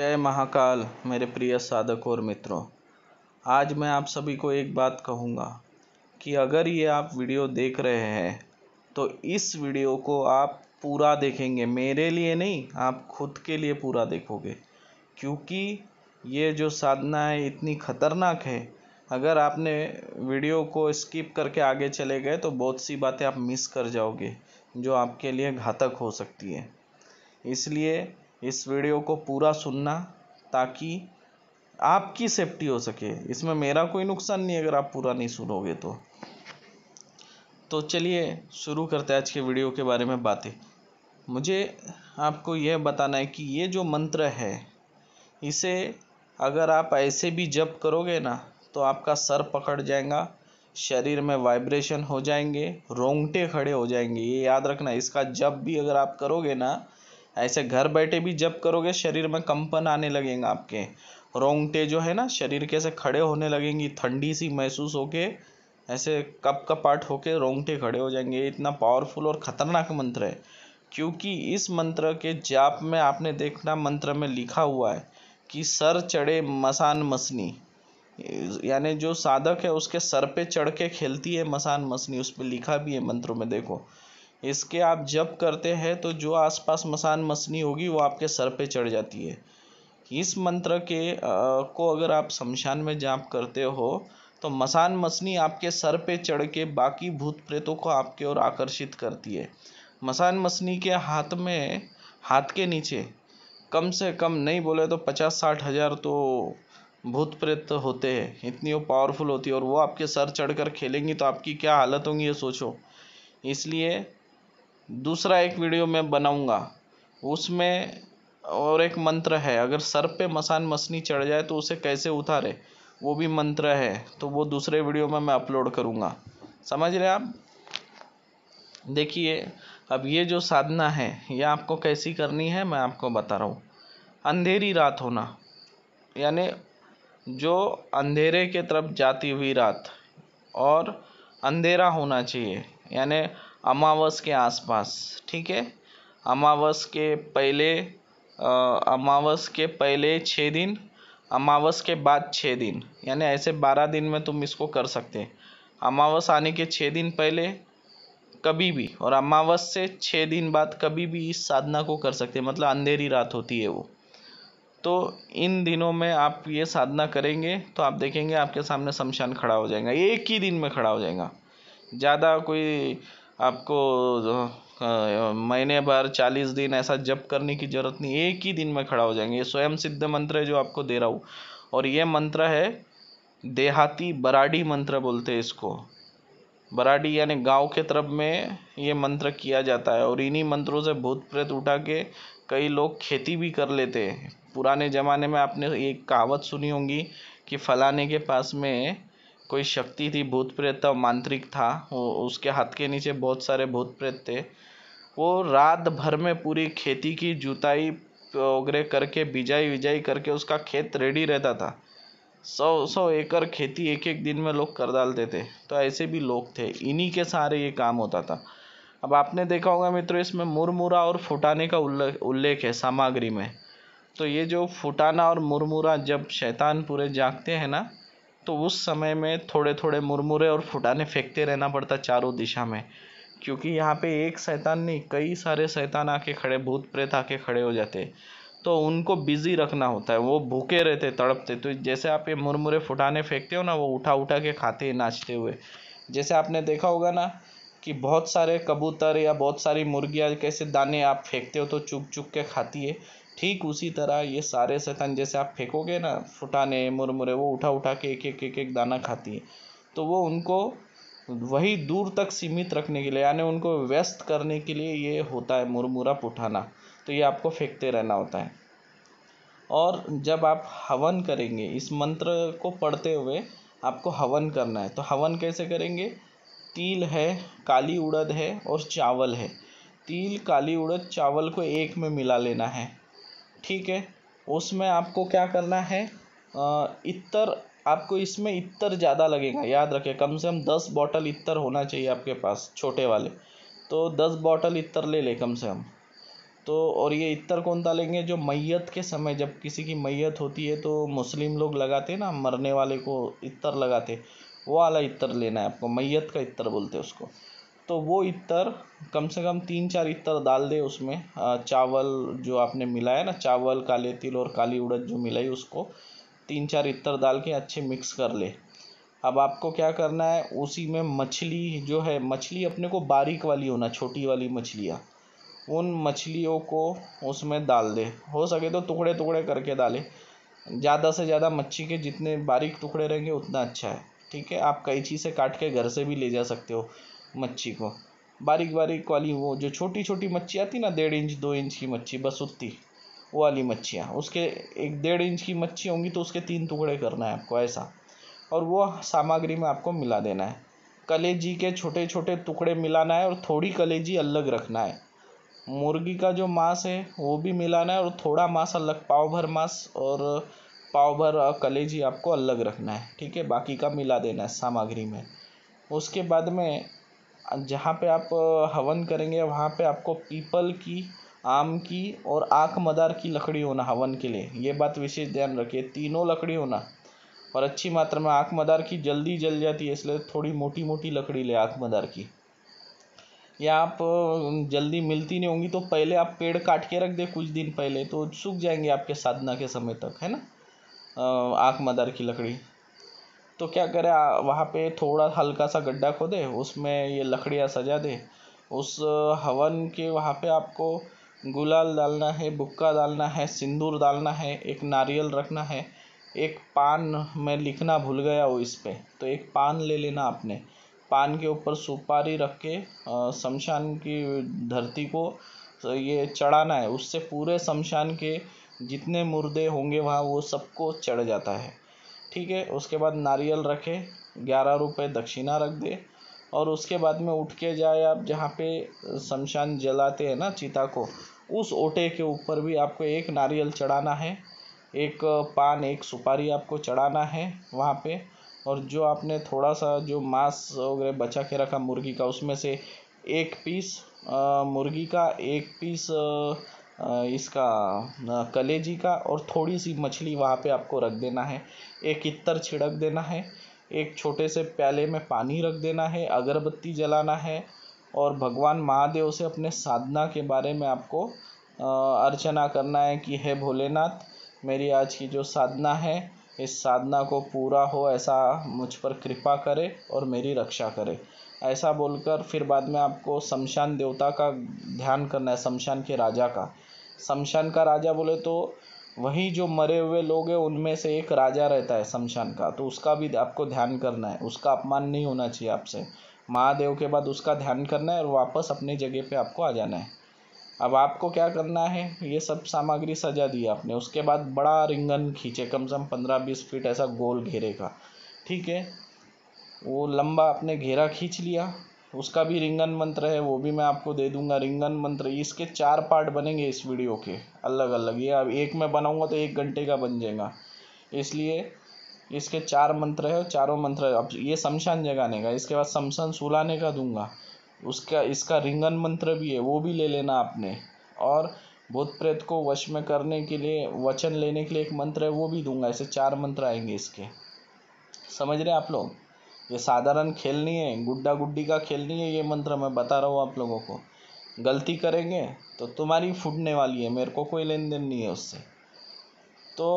जय महाकाल मेरे प्रिय साधक और मित्रों आज मैं आप सभी को एक बात कहूँगा कि अगर ये आप वीडियो देख रहे हैं तो इस वीडियो को आप पूरा देखेंगे मेरे लिए नहीं आप खुद के लिए पूरा देखोगे क्योंकि ये जो साधना है इतनी खतरनाक है अगर आपने वीडियो को स्किप करके आगे चले गए तो बहुत सी बातें आप मिस कर जाओगे जो आपके लिए घातक हो सकती है इसलिए इस वीडियो को पूरा सुनना ताकि आपकी सेफ्टी हो सके इसमें मेरा कोई नुकसान नहीं अगर आप पूरा नहीं सुनोगे तो तो चलिए शुरू करते हैं आज के वीडियो के बारे में बातें मुझे आपको यह बताना है कि ये जो मंत्र है इसे अगर आप ऐसे भी जप करोगे ना तो आपका सर पकड़ जाएगा शरीर में वाइब्रेशन हो जाएंगे रोंगटे खड़े हो जाएंगे ये याद रखना इसका जब भी अगर आप करोगे ना ऐसे घर बैठे भी जब करोगे शरीर में कंपन आने लगेंगे आपके रोंगटे जो है ना शरीर के ऐसे खड़े होने लगेंगी ठंडी सी महसूस होके ऐसे कप कपाट होके रोंगटे खड़े हो जाएंगे इतना पावरफुल और ख़तरनाक मंत्र है क्योंकि इस मंत्र के जाप में आपने देखना मंत्र में लिखा हुआ है कि सर चढ़े मसान मसनी यानी जो साधक है उसके सर पे चढ़ के खेलती है मसान मसनी उस पर लिखा भी है मंत्रों में देखो इसके आप जब करते हैं तो जो आसपास मसान मसनी होगी वो आपके सर पे चढ़ जाती है इस मंत्र के आ, को अगर आप शमशान में जाप करते हो तो मसान मसनी आपके सर पे चढ़ के बाकी भूत प्रेतों को आपके ओर आकर्षित करती है मसान मसनी के हाथ में हाथ के नीचे कम से कम नहीं बोले तो पचास साठ हज़ार तो भूत प्रेत होते हैं इतनी वो पावरफुल होती है और वो आपके सर चढ़कर खेलेंगी तो आपकी क्या हालत होंगी ये सोचो इसलिए दूसरा एक वीडियो मैं बनाऊँगा उसमें और एक मंत्र है अगर सर पे मसान मसनी चढ़ जाए तो उसे कैसे उतारे वो भी मंत्र है तो वो दूसरे वीडियो में मैं अपलोड करूँगा समझ रहे आप देखिए अब ये जो साधना है ये आपको कैसी करनी है मैं आपको बता रहा हूँ अंधेरी रात होना यानी जो अंधेरे के तरफ जाती हुई रात और अंधेरा होना चाहिए यानी अमावस के आसपास ठीक है अमावस के पहले अमावस के पहले छः दिन अमावस के बाद छः दिन यानी ऐसे बारह दिन में तुम इसको कर सकते हैं अमावस आने के छः दिन पहले कभी भी और अमावस से छः दिन बाद कभी भी इस साधना को कर सकते हैं मतलब अंधेरी रात होती है वो तो इन दिनों में आप ये साधना करेंगे तो आप देखेंगे आपके सामने शमशान खड़ा हो जाएगा एक ही दिन में खड़ा हो जाएगा ज़्यादा कोई आपको महीने भर चालीस दिन ऐसा जप करने की ज़रूरत नहीं एक ही दिन में खड़ा हो जाएंगे ये स्वयं सिद्ध मंत्र है जो आपको दे रहा हूँ और ये मंत्र है देहाती बराडी मंत्र बोलते हैं इसको बराडी यानी गांव के तरफ में ये मंत्र किया जाता है और इन्हीं मंत्रों से भूत प्रेत उठा के कई लोग खेती भी कर लेते हैं पुराने ज़माने में आपने एक कहावत सुनी होंगी कि फलाने के पास में कोई शक्ति थी भूत प्रेत था मांत्रिक था वो उसके हाथ के नीचे बहुत सारे भूत प्रेत थे वो रात भर में पूरी खेती की जुताई वगैरह करके बिजाई विजाई करके उसका खेत रेडी रहता था सौ सौ एकड़ खेती एक एक दिन में लोग कर डालते थे तो ऐसे भी लोग थे इन्हीं के सहारे ये काम होता था अब आपने देखा होगा मित्रों इसमें मुरमुरा और फुटाने का उल्लेख है सामग्री में तो ये जो फुटाना और मुरमुरा जब शैतान पूरे जागते हैं ना तो उस समय में थोड़े थोड़े मुरमुरे और फुटाने फेंकते रहना पड़ता चारों दिशा में क्योंकि यहाँ पे एक शैतान नहीं कई सारे शैतान आके खड़े भूत प्रेत आके खड़े हो जाते हैं तो उनको बिजी रखना होता है वो भूखे रहते तड़पते तो जैसे आप ये मुरमुरे फुटाने फेंकते हो ना वो उठा उठा के खाते हैं नाचते हुए जैसे आपने देखा होगा ना कि बहुत सारे कबूतर या बहुत सारी मुर्गियाँ कैसे दाने आप फेंकते हो तो चुग चुग के खाती है ठीक उसी तरह ये सारे शैतान जैसे आप फेंकोगे ना फुटाने मुरमुरे वो उठा उठा के एक एक एक एक दाना खाती है तो वो उनको वही दूर तक सीमित रखने के लिए यानी उनको व्यस्त करने के लिए ये होता है मुरमुरा पुठाना तो ये आपको फेंकते रहना होता है और जब आप हवन करेंगे इस मंत्र को पढ़ते हुए आपको हवन करना है तो हवन कैसे करेंगे तिल है काली उड़द है और चावल है तिल काली उड़द चावल को एक में मिला लेना है ठीक है उसमें आपको क्या करना है इत्र आपको इसमें इत्र ज़्यादा लगेगा याद रखें कम से कम दस बॉटल इत्र होना चाहिए आपके पास छोटे वाले तो दस बॉटल इत्र ले लें कम से कम तो और ये इत्र कौन सा लेंगे जो मैयत के समय जब किसी की मैयत होती है तो मुस्लिम लोग लगाते ना मरने वाले को इत्र लगाते वो वाला इत्र लेना है आपको मैयत का इत्र बोलते हैं उसको तो वो इतर कम से कम तीन चार इतर डाल दे उसमें चावल जो आपने मिलाया ना चावल काले तिल और काली उड़द जो मिलाई उसको तीन चार इतर डाल के अच्छे मिक्स कर ले अब आपको क्या करना है उसी में मछली जो है मछली अपने को बारीक वाली होना छोटी वाली मछलियाँ उन मछलियों को उसमें डाल दे हो सके तो टुकड़े टुकड़े करके डालें ज़्यादा से ज़्यादा मच्छी के जितने बारीक टुकड़े रहेंगे उतना अच्छा है ठीक है आप कैंची से काट के घर से भी ले जा सकते हो मच्छी को बारीक बारीक वाली वो जो छोटी छोटी मच्छी आती ना डेढ़ इंच दो इंच की मच्छी बस उतनी वो वाली मच्छियाँ उसके एक डेढ़ इंच की मच्छी होंगी तो उसके तीन टुकड़े करना है आपको ऐसा और वो सामग्री में आपको मिला देना है कलेजी के छोटे छोटे टुकड़े मिलाना है और थोड़ी कलेजी अलग रखना है मुर्गी का जो मांस है वो भी मिलाना है और थोड़ा मांस अलग पाव भर मांस और पाव भर कलेजी आपको अलग रखना है ठीक है बाकी का मिला देना है सामग्री में उसके बाद में जहाँ पे आप हवन करेंगे वहाँ पे आपको पीपल की आम की और आँख मदार की लकड़ी होना हवन के लिए ये बात विशेष ध्यान रखिए तीनों लकड़ी होना और अच्छी मात्रा में आँख मदार की जल्दी जल जाती है इसलिए थोड़ी मोटी मोटी लकड़ी ले आँख मदार की या आप जल्दी मिलती नहीं होंगी तो पहले आप पेड़ काट के रख दें कुछ दिन पहले तो सूख जाएंगे आपके साधना के समय तक है ना आँख मदार की लकड़ी तो क्या करें वहाँ पे थोड़ा हल्का सा गड्ढा खोदे उसमें ये लकड़ियाँ सजा दें उस हवन के वहाँ पे आपको गुलाल डालना है बुक्का डालना है सिंदूर डालना है एक नारियल रखना है एक पान मैं लिखना भूल गया हूँ इस पर तो एक पान ले लेना आपने पान के ऊपर सुपारी रख के शमशान की धरती को तो ये चढ़ाना है उससे पूरे शमशान के जितने मुर्दे होंगे वहाँ वो सबको चढ़ जाता है ठीक है उसके बाद नारियल रखे ग्यारह रुपये दक्षिणा रख दे और उसके बाद में उठ के जाए आप जहाँ पे शमशान जलाते हैं ना चिता को उस ओटे के ऊपर भी आपको एक नारियल चढ़ाना है एक पान एक सुपारी आपको चढ़ाना है वहाँ पे और जो आपने थोड़ा सा जो मांस वगैरह बचा के रखा मुर्गी का उसमें से एक पीस आ, मुर्गी का एक पीस आ, इसका कलेजी का और थोड़ी सी मछली वहाँ पे आपको रख देना है एक इत्तर छिड़क देना है एक छोटे से प्याले में पानी रख देना है अगरबत्ती जलाना है और भगवान महादेव से अपने साधना के बारे में आपको अर्चना करना है कि हे भोलेनाथ मेरी आज की जो साधना है इस साधना को पूरा हो ऐसा मुझ पर कृपा करे और मेरी रक्षा करे ऐसा बोलकर फिर बाद में आपको शमशान देवता का ध्यान करना है शमशान के राजा का शमशान का राजा बोले तो वही जो मरे हुए लोग हैं उनमें से एक राजा रहता है शमशान का तो उसका भी आपको ध्यान करना है उसका अपमान नहीं होना चाहिए आपसे महादेव के बाद उसका ध्यान करना है और वापस अपनी जगह पे आपको आ जाना है अब आपको क्या करना है ये सब सामग्री सजा दी आपने उसके बाद बड़ा रिंगन खींचे कम से कम पंद्रह बीस फीट ऐसा गोल घेरे का ठीक है वो लंबा आपने घेरा खींच लिया उसका भी रिंगन मंत्र है वो भी मैं आपको दे दूंगा रिंगन मंत्र इसके चार पार्ट बनेंगे इस वीडियो के अलग अलग ये अब एक में बनाऊंगा तो एक घंटे का बन जाएगा इसलिए इसके चार मंत्र है चारों मंत्र है। अब ये शमशान जगाने का इसके बाद शमशान सुलाने का दूंगा उसका इसका रिंगन मंत्र भी है वो भी ले लेना आपने और भूत प्रेत को वश में करने के लिए वचन लेने के लिए एक मंत्र है वो भी दूंगा ऐसे चार मंत्र आएंगे इसके समझ रहे आप लोग ये साधारण खेल नहीं है गुड्डा गुड्डी का खेल नहीं है ये मंत्र मैं बता रहा हूँ आप लोगों को गलती करेंगे तो तुम्हारी फूटने वाली है मेरे को कोई लेन देन नहीं है उससे तो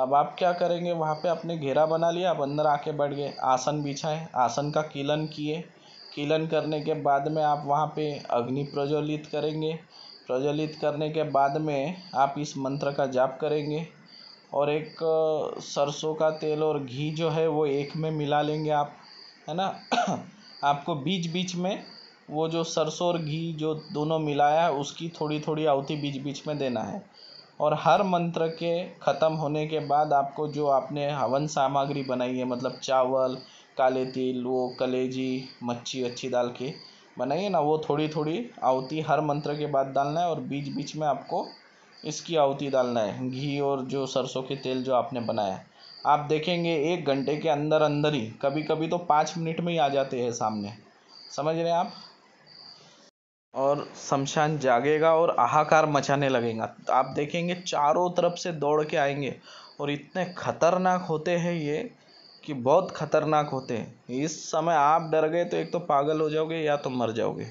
अब आप क्या करेंगे वहाँ पे आपने घेरा बना लिया आप अंदर आके बैठ गए आसन बिछाए आसन का कीलन किए कीलन करने के बाद में आप वहाँ पे अग्नि प्रज्वलित करेंगे प्रज्वलित करने के बाद में आप इस मंत्र का जाप करेंगे और एक सरसों का तेल और घी जो है वो एक में मिला लेंगे आप है ना आपको बीच बीच में वो जो सरसों और घी जो दोनों मिलाया है उसकी थोड़ी थोड़ी आहुति बीच बीच में देना है और हर मंत्र के ख़त्म होने के बाद आपको जो आपने हवन सामग्री बनाई है मतलब चावल काले तिल वो कलेजी मच्छी अच्छी डाल के बनाइए ना वो थोड़ी थोड़ी आहुति हर मंत्र के बाद डालना है और बीच बीच में आपको इसकी आहुति डालना है घी और जो सरसों के तेल जो आपने बनाया आप देखेंगे एक घंटे के अंदर अंदर ही कभी कभी तो पाँच मिनट में ही आ जाते हैं सामने समझ रहे हैं आप और शमशान जागेगा और हाहाकार मचाने लगेगा तो आप देखेंगे चारों तरफ से दौड़ के आएंगे और इतने खतरनाक होते हैं ये कि बहुत खतरनाक होते हैं इस समय आप डर गए तो एक तो पागल हो जाओगे या तो मर जाओगे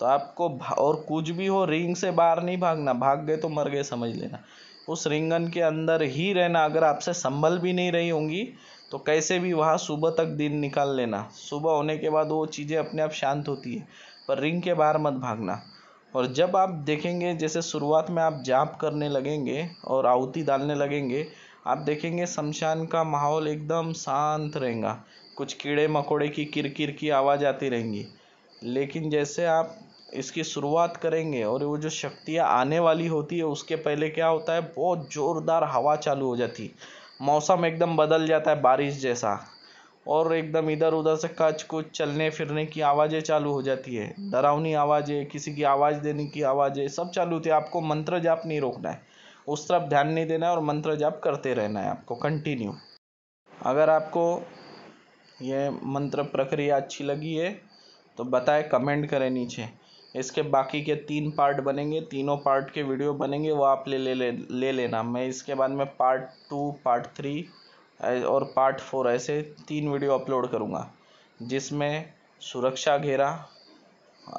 तो आपको और कुछ भी हो रिंग से बाहर नहीं भागना भाग गए तो मर गए समझ लेना उस रिंगन के अंदर ही रहना अगर आपसे संभल भी नहीं रही होंगी तो कैसे भी वहाँ सुबह तक दिन निकाल लेना सुबह होने के बाद वो चीज़ें अपने आप शांत होती है पर रिंग के बाहर मत भागना और जब आप देखेंगे जैसे शुरुआत में आप जाप करने लगेंगे और आहुति डालने लगेंगे आप देखेंगे शमशान का माहौल एकदम शांत रहेगा कुछ कीड़े मकोड़े की किरकिर की आवाज़ आती रहेंगी लेकिन जैसे आप इसकी शुरुआत करेंगे और वो जो शक्तियाँ आने वाली होती है उसके पहले क्या होता है बहुत ज़ोरदार हवा चालू हो जाती मौसम एकदम बदल जाता है बारिश जैसा और एकदम इधर उधर से कच कुछ चलने फिरने की आवाज़ें चालू हो जाती है डरावनी आवाज़ें किसी की आवाज़ देने की आवाज़ें सब चालू होती है आपको मंत्र जाप नहीं रोकना है उस तरफ ध्यान नहीं देना है और मंत्र जाप करते रहना है आपको कंटिन्यू अगर आपको ये मंत्र प्रक्रिया अच्छी लगी है तो बताएं कमेंट करें नीचे इसके बाकी के तीन पार्ट बनेंगे तीनों पार्ट के वीडियो बनेंगे वो आप ले ले ले, ले लेना मैं इसके बाद में पार्ट टू पार्ट थ्री और पार्ट फोर ऐसे तीन वीडियो अपलोड करूँगा जिसमें सुरक्षा घेरा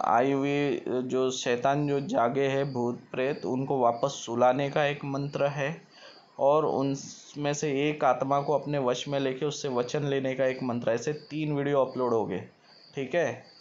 आई हुई जो शैतान जो जागे है भूत प्रेत उनको वापस सुलाने का एक मंत्र है और उनमें से एक आत्मा को अपने वश में लेके उससे वचन लेने का एक मंत्र ऐसे तीन वीडियो अपलोड हो गए ठीक है